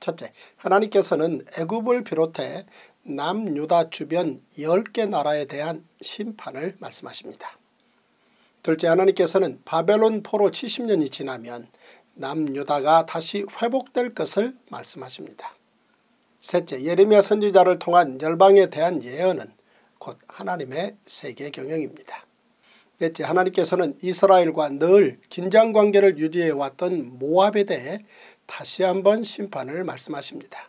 첫째, 하나님께서는 애굽을 비롯해 남유다 주변 10개 나라에 대한 심판을 말씀하십니다. 둘째, 하나님께서는 바벨론 포로 70년이 지나면 남유다가 다시 회복될 것을 말씀하십니다. 셋째, 예레미야 선지자를 통한 열방에 대한 예언은 곧 하나님의 세계 경영입니다. 넷째, 하나님께서는 이스라엘과 늘 긴장관계를 유지해왔던 모압에 대해 다시 한번 심판을 말씀하십니다.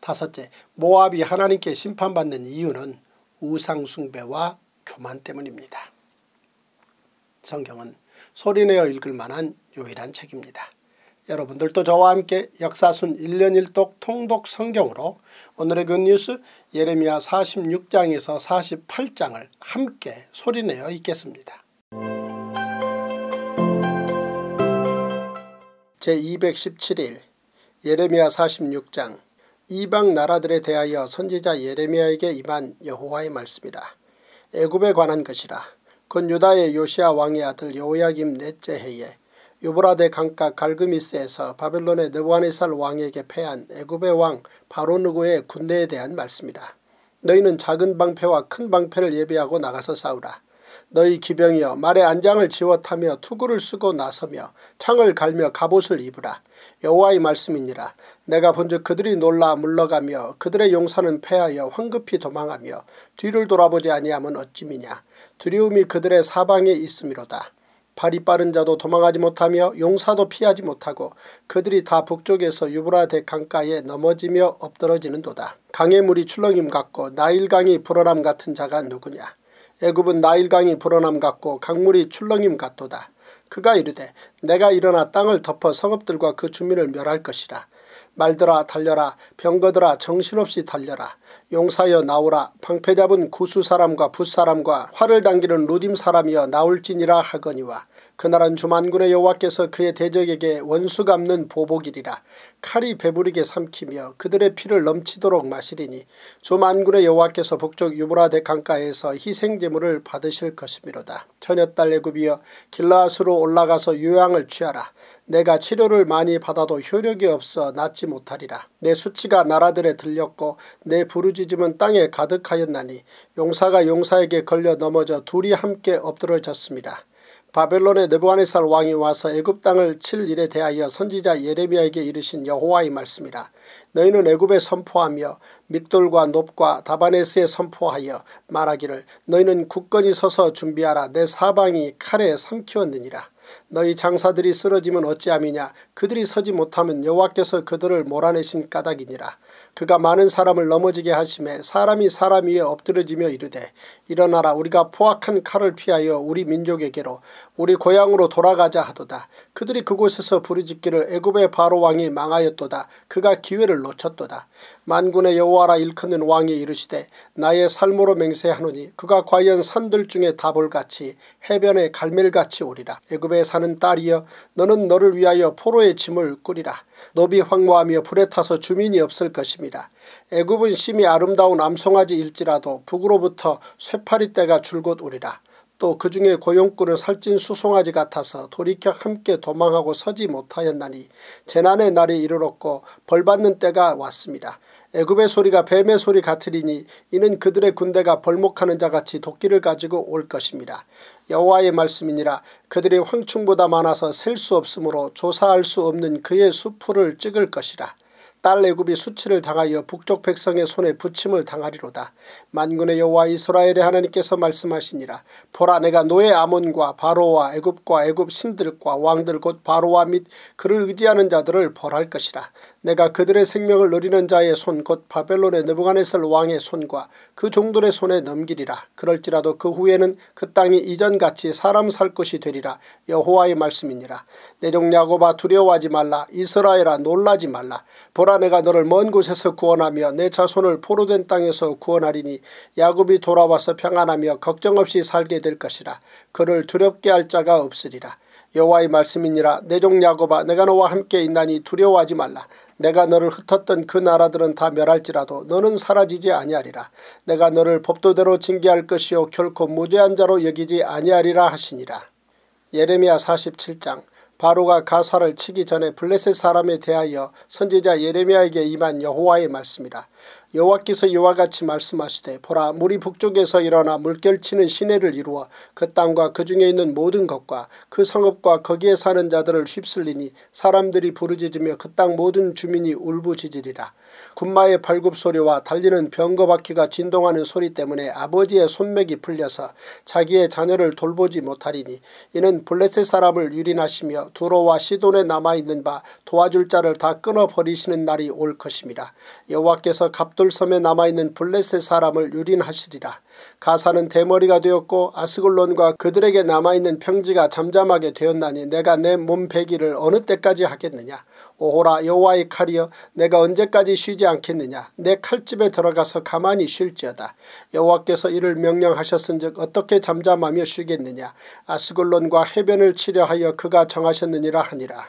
다섯째, 모압이 하나님께 심판받는 이유는 우상숭배와 교만 때문입니다. 성경은 소리내어 읽을 만한 유일한 책입니다. 여러분들도 저와 함께 역사순 1년 1독 통독 성경으로 오늘의 굿뉴스 그 예레미야 46장에서 48장을 함께 소리내어 읽겠습니다. 제217일 예레미야 46장 이방 나라들에 대하여 선지자 예레미야에게 임한 여호와의 말씀이다. 애굽에 관한 것이라. 건 유다의 요시아 왕의 아들 여호야김 넷째 해에 유브라데 강가 갈그미스에서 바벨론의 느부한네살 왕에게 패한 애굽의 왕 바로누구의 군대에 대한 말씀이다. 너희는 작은 방패와 큰 방패를 예비하고 나가서 싸우라. 너희 기병이여 말의 안장을 지워 타며 투구를 쓰고 나서며 창을 갈며 갑옷을 입으라. 여호와의 말씀이니라. 내가 본즉 그들이 놀라 물러가며 그들의 용사는 패하여 황급히 도망하며 뒤를 돌아보지 아니함은 어찌미냐. 두려움이 그들의 사방에 있음이로다. 발이 빠른 자도 도망하지 못하며 용사도 피하지 못하고 그들이 다 북쪽에서 유브라데 강가에 넘어지며 엎드러지는도다. 강의 물이 출렁임 같고 나일강이 불어람 같은 자가 누구냐. 애굽은 나일강이 불어남 같고 강물이 출렁임 같도다. 그가 이르되 내가 일어나 땅을 덮어 성읍들과 그 주민을 멸할 것이라. 말들아 달려라 병거들아 정신없이 달려라. 용사여 나오라 방패 잡은 구수 사람과 붓사람과 활을 당기는 루딤 사람이여 나올지니라 하거니와 그날은 주만군의 여호와께서 그의 대적에게 원수 갚는 보복이리라 칼이 배부르게 삼키며 그들의 피를 넘치도록 마시리니 주만군의 여호와께서 북쪽 유브라데 강가에서 희생제물을 받으실 것이미로다. 처녀딸 애굽이여 길라앗으로 올라가서 유양을 취하라. 내가 치료를 많이 받아도 효력이 없어 낫지 못하리라. 내 수치가 나라들에 들렸고 내 부르짖음은 땅에 가득하였나니 용사가 용사에게 걸려 넘어져 둘이 함께 엎드러졌습니다. 바벨론의 느부갓네살 왕이 와서 애굽 땅을 칠 일에 대하여 선지자 예레미야에게 이르신 여호와의 말씀이라. 너희는 애굽에 선포하며 믹돌과 높과 다바네스에 선포하여 말하기를 너희는 굳건히 서서 준비하라 내 사방이 칼에 삼키었느니라. 너희 장사들이 쓰러지면 어찌함이냐 그들이 서지 못하면 여호와께서 그들을 몰아내신 까닭이니라. 그가 많은 사람을 넘어지게 하심에 사람이 사람 위에 엎드려지며 이르되 일어나라 우리가 포악한 칼을 피하여 우리 민족에게로 우리 고향으로 돌아가자 하도다. 그들이 그곳에서 부르짖기를 애굽의 바로 왕이 망하였도다. 그가 기회를 놓쳤도다. 만군의 여호와라 일컫는 왕이 이르시되 나의 삶으로 맹세하노니 그가 과연 산들 중에 다볼같이 해변에 갈멜같이 오리라. 애굽에 사는 딸이여 너는 너를 위하여 포로의 짐을 꾸리라. 노비 황무하며 불에 타서 주민이 없을 것입니다. 애굽은 심히 아름다운 암송아지일지라도 북으로부터 쇠파리 떼가 줄곧 오리라. 또 그 중에 고용꾼은 살찐 수송아지 같아서 돌이켜 함께 도망하고 서지 못하였나니 재난의 날이 이르렀고 벌받는 때가 왔습니다. 애굽의 소리가 뱀의 소리 같으리니 이는 그들의 군대가 벌목하는 자같이 도끼를 가지고 올 것입니다. 여호와의 말씀이니라 그들이 황충보다 많아서 셀 수 없으므로 조사할 수 없는 그의 수풀을 찍을 것이라. 딸 애굽이 수치를 당하여 북쪽 백성의 손에 부침을 당하리로다. 만군의 여호와 이스라엘의 하나님께서 말씀하시니라. 보라 내가 노예 아몬과 바로와 애굽과 애굽 신들과 왕들 곧 바로와 및 그를 의지하는 자들을 벌할 것이라. 내가 그들의 생명을 노리는 자의 손 곧 바벨론의 느부갓에살 왕의 손과 그 종들의 손에 넘기리라. 그럴지라도 그 후에는 그 땅이 이전같이 사람 살 것이 되리라. 여호와의 말씀이니라. 내 종 야곱아 두려워하지 말라. 이스라엘아 놀라지 말라. 보라 내가 너를 먼 곳에서 구원하며 내 자손을 포로된 땅에서 구원하리니 야곱이 돌아와서 평안하며 걱정 없이 살게 될 것이라. 그를 두렵게 할 자가 없으리라. 여호와의 말씀이니라 내 종 야곱아 내가 너와 함께 있나니 두려워하지 말라 내가 너를 흩었던 그 나라들은 다 멸할지라도 너는 사라지지 아니하리라. 내가 너를 법도대로 징계할 것이요 결코 무죄한 자로 여기지 아니하리라 하시니라. 예레미야 47장 바로가 가사를 치기 전에 블레셋 사람에 대하여 선지자 예레미야에게 임한 여호와의 말씀이다. 여호와께서 이와 같이 말씀하시되 보라 물이 북쪽에서 일어나 물결치는 시내를 이루어 그 땅과 그 중에 있는 모든 것과 그 성읍과 거기에 사는 자들을 휩쓸리니 사람들이 부르짖으며 그 땅 모든 주민이 울부짖으리라. 군마의 발굽 소리와 달리는 병거바퀴가 진동하는 소리 때문에 아버지의 손맥이 풀려서 자기의 자녀를 돌보지 못하리니 이는 블레셋 사람을 유린하시며 두로와 시돈에 남아있는 바 도와줄 자를 다 끊어버리시는 날이 올 것입니다. 여호와께서 갑돌섬에 남아있는 블레셋 사람을 유린하시리라. 가사는 대머리가 되었고 아스글론과 그들에게 남아있는 평지가 잠잠하게 되었나니 내가 내 몸베기를 어느 때까지 하겠느냐. 오호라 여호와의 칼이여 내가 언제까지 쉬지 않겠느냐. 내 칼집에 들어가서 가만히 쉴지어다. 여호와께서 이를 명령하셨은즉 어떻게 잠잠하며 쉬겠느냐. 아스글론과 해변을 치려하여 그가 정하셨느니라 하니라.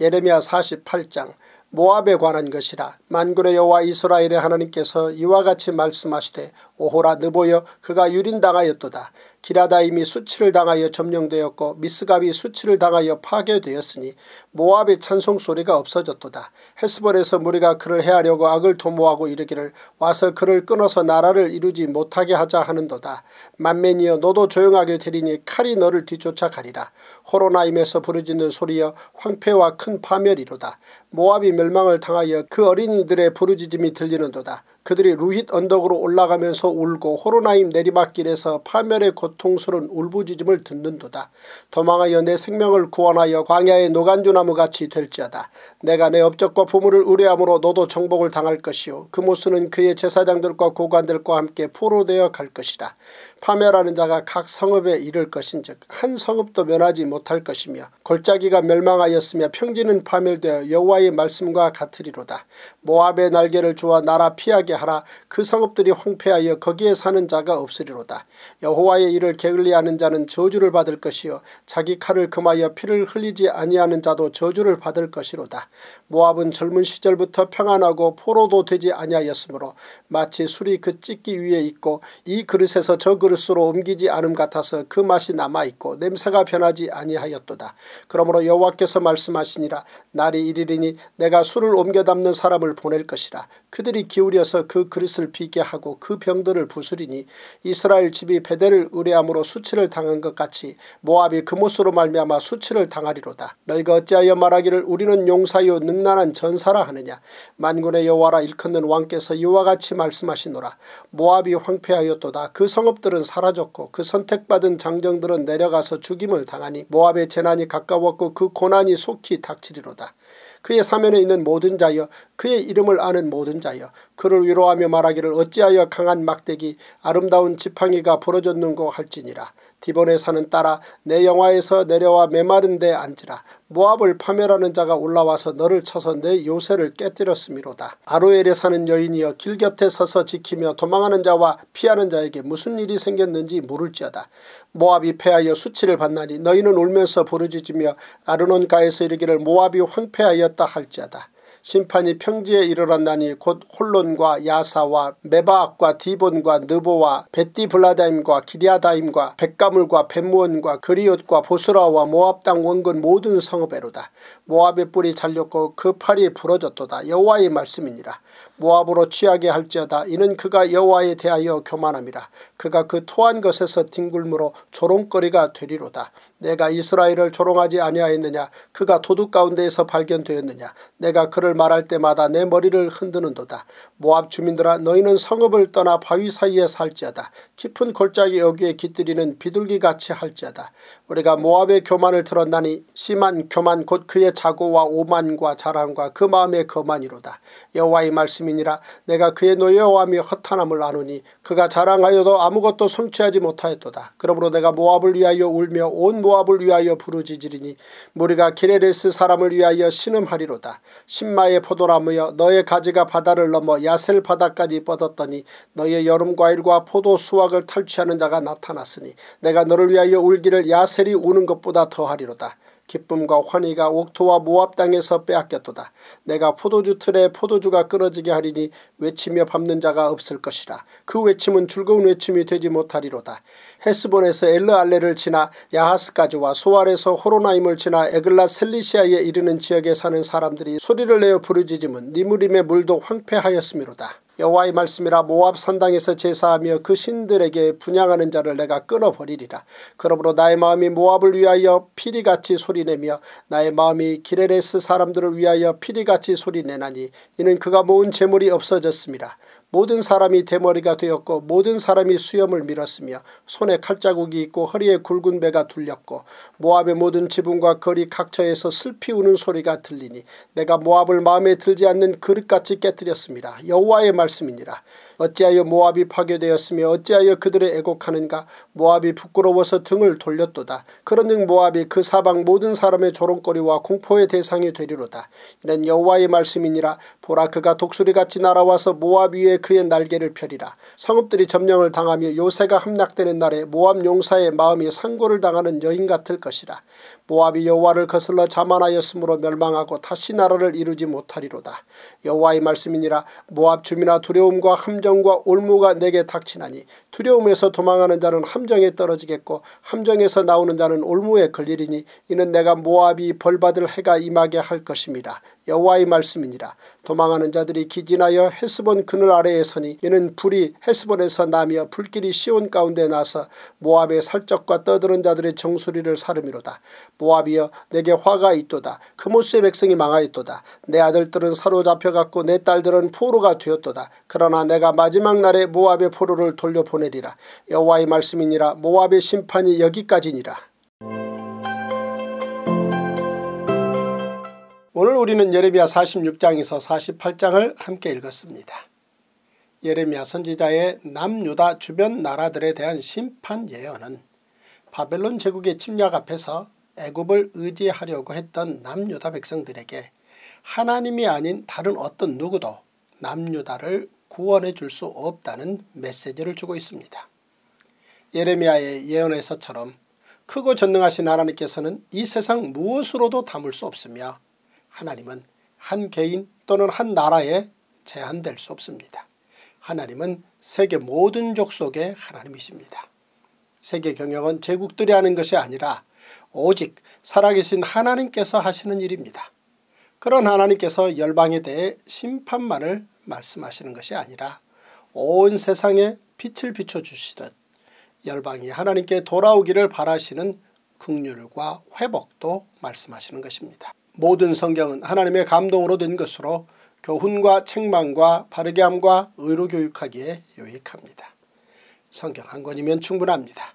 예레미야 48장 모압에 관한 것이라 만군의 여호와 이스라엘의 하나님께서 이와 같이 말씀하시되 오호라 느보여 그가 유린당하였도다. 기라다임이 수치를 당하여 점령되었고 미스갑이 수치를 당하여 파괴되었으니 모압의 찬송소리가 없어졌도다. 헤스본에서 무리가 그를 해하려고 악을 도모하고 이르기를 와서 그를 끊어서 나라를 이루지 못하게 하자 하는도다. 만맨이여 너도 조용하게 되리니 칼이 너를 뒤쫓아 가리라. 호로나임에서 부르짖는 소리여 황폐와 큰 파멸이로다. 모압이 멸망을 당하여 그 어린이들의 부르짖음이 들리는도다. 그들이 루힛 언덕으로 올라가면서 울고 호로나임 내리막길에서 파멸의 고통스러운 울부짖음을 듣는도다. 도망하여 내 생명을 구원하여 광야의 노간주나무같이 될지어다. 내가 내 업적과 부모를 의뢰함으로 너도 정복을 당할 것이오 그모스는 그의 제사장들과 고관들과 함께 포로되어 갈것이다 파멸하는 자가 각 성읍에 이를 것인즉 한 성읍도 면하지 못할 것이며 골짜기가 멸망하였으며 평지는 파멸되어 여호와의 말씀과 같으리로다. 모압의 날개를 주어 나라 피하게 하라. 그 성읍들이 황폐하여 거기에 사는 자가 없으리로다. 여호와의 일을 게을리하는 자는 저주를 받을 것이요 자기 칼을 금하여 피를 흘리지 아니하는 자도 저주를 받을 것이로다. 모압은 젊은 시절부터 평안하고 포로도 되지 아니하였으므로 마치 술이 그 찢기 위에 있고 이 그릇에서 저 그릇 그릇으로 옮기지 않음 같아서 그 맛이 남아있고 냄새가 변하지 아니하였도다. 그러므로 여호와께서 말씀하시니라 날이 이르리니 내가 술을 옮겨 담는 사람을 보낼 것이라 그들이 기울여서 그 그릇을 비게 하고 그 병들을 부수리니 이스라엘 집이 베델을 의뢰함으로 수치를 당한 것 같이 모압이 그못으로 말미암아 수치를 당하리로다. 너희가 어찌하여 말하기를 우리는 용사요 능란한 전사라 하느냐 만군의 여호와라 일컫는 왕께서 이와 같이 말씀하시노라 모압이 황폐하였도다 그 성읍들은 장정들은 사라졌고 그 선택받은 장정들은 내려가서 죽임을 당하니 모압의 재난이 가까웠고 그 고난이 속히 닥치리로다. 그의 사면에 있는 모든 자여 그의 이름을 아는 모든 자여 그를 위로하며 말하기를 어찌하여 강한 막대기 아름다운 지팡이가 부러졌는고 할지니라. 디본에 사는 딸아 내 영화에서 내려와 메마른 데 앉으라. 모압을 파멸하는 자가 올라와서 너를 쳐서 내 요새를 깨뜨렸음이로다. 아로엘에 사는 여인이여 길 곁에 서서 지키며 도망하는 자와 피하는 자에게 무슨 일이 생겼는지 물을지어다. 모압이 패하여 수치를 받나니 너희는 울면서 부르짖으며 아르논가에서 이르기를 모압이 황폐하였다 할지어다. 심판이 평지에 이르렀나니 곧 홀론과 야사와 메바악과 디본과 느보와 베띠블라다임과 기리아다임과 백가물과 벳무원과 그리옷과 보스라와 모압 당 원근 모든 성읍에로다. 모압의 뿔이 잘렸고 그 팔이 부러졌도다. 여호와의 말씀이니라. 모압으로 취하게 할지어다 이는 그가 여호와에 대하여 교만함이라 그가 그 토한 것에서 뒹굴므로 조롱거리가 되리로다 내가 이스라엘을 조롱하지 아니하였느냐 그가 도둑 가운데에서 발견되었느냐 내가 그를 말할 때마다 내 머리를 흔드는도다 모압 주민들아 너희는 성읍을 떠나 바위 사이에 살지어다 깊은 골짜기 여기에 깃들이는 비둘기같이 할지어다 우리가 모압의 교만을 들었나니 심한 교만 곧 그의 자고와 오만과 자랑과 그 마음의 거만이로다 여호와의 말씀이 사람이니라 내가 그의 노여함이 허탄함을 아노니 그가 자랑하여도 아무것도 성취하지 못하였도다. 그러므로 내가 모압을 위하여 울며 온 모압을 위하여 부르짖으리니 무리가 기레레스 사람을 위하여 신음하리로다. 신마의 포도나무여 너의 가지가 바다를 넘어 야셀 바다까지 뻗었더니 너의 여름 과일과 포도 수확을 탈취하는 자가 나타났으니 내가 너를 위하여 울기를 야셀이 우는 것보다 더하리로다. 기쁨과 환희가 옥토와 모압 당에서 빼앗겼도다. 내가 포도주 틀에 포도주가 끊어지게 하리니 외치며 밟는 자가 없을 것이라. 그 외침은 즐거운 외침이 되지 못하리로다. 헤스본에서 엘르알레를 지나 야하스까지와 소알에서 호로나임을 지나 에글라 셀리시아에 이르는 지역에 사는 사람들이 소리를 내어 부르짖음은 니무림의 네 물도 황폐하였음이로다. 여호와의 말씀이라 모압 산당에서 제사하며 그 신들에게 분양하는 자를 내가 끊어버리리라. 그러므로 나의 마음이 모압을 위하여 피리같이 소리내며 나의 마음이 기레레스 사람들을 위하여 피리같이 소리내나니 이는 그가 모은 재물이 없어졌습니다. 모든 사람이 대머리가 되었고 모든 사람이 수염을 밀었으며 손에 칼자국이 있고 허리에 굵은 배가 둘렸고 모압의 모든 지붕과 거리 각처에서 슬피 우는 소리가 들리니 내가 모압을 마음에 들지 않는 그릇같이 깨뜨렸습니다. 여호와의 말씀이니라. 어찌하여 모압이 파괴되었으며 어찌하여 그들의 애곡하는가 모압이 부끄러워서 등을 돌렸도다. 그런즉 모압이 그 사방 모든 사람의 조롱거리와 공포의 대상이 되리로다. 이는 여호와의 말씀이니라 보라 그가 독수리같이 날아와서 모압 위에 그의 날개를 펴리라. 성읍들이 점령을 당하며 요새가 함락되는 날에 모압 용사의 마음이 상고를 당하는 여인 같을 것이라. 모압이 여호와를 거슬러 자만하였으므로 멸망하고 다시 나라를 이루지 못하리로다. 여호와의 말씀이니라 모압 주민아 두려움과 함정과 올무가 내게 닥치나니 두려움에서 도망하는 자는 함정에 떨어지겠고 함정에서 나오는 자는 올무에 걸리리니 이는 내가 모압이 벌받을 해가 임하게 할 것입니다. 여호와의 말씀이니라 도망하는 자들이 기진하여 헤스본 그늘 아래에 서니 이는 불이 헤스본에서 나며 불길이 시온 가운데 나서 모압의 살적과 떠드는 자들의 정수리를 사르미로다. 모압이여 내게 화가 있도다. 그모스의 백성이 망하였도다. 내 아들들은 사로잡혀갔고 내 딸들은 포로가 되었도다. 그러나 내가 마지막 날에 모압의 포로를 돌려보내리라. 여호와의 말씀이니라 모압의 심판이 여기까지니라. 오늘 우리는 예레미야 46장에서 48장을 함께 읽었습니다. 예레미야 선지자의 남유다 주변 나라들에 대한 심판 예언은 바벨론 제국의 침략 앞에서 애굽을 의지하려고 했던 남유다 백성들에게 하나님이 아닌 다른 어떤 누구도 남유다를 구원해 줄 수 없다는 메시지를 주고 있습니다. 예레미야의 예언에서처럼 크고 전능하신 하나님께서는 이 세상 무엇으로도 담을 수 없으며 하나님은 한 개인 또는 한 나라에 제한될 수 없습니다. 하나님은 세계 모든 족속의 하나님이십니다. 세계 경영은 제국들이 하는 것이 아니라 오직 살아계신 하나님께서 하시는 일입니다. 그런 하나님께서 열방에 대해 심판만을 말씀하시는 것이 아니라 온 세상에 빛을 비춰주시듯 열방이 하나님께 돌아오기를 바라시는 극률과 회복도 말씀하시는 것입니다. 모든 성경은 하나님의 감동으로 된 것으로 교훈과 책망과 바르게함과 의로 교육하기에 유익합니다. 성경 한 권이면 충분합니다.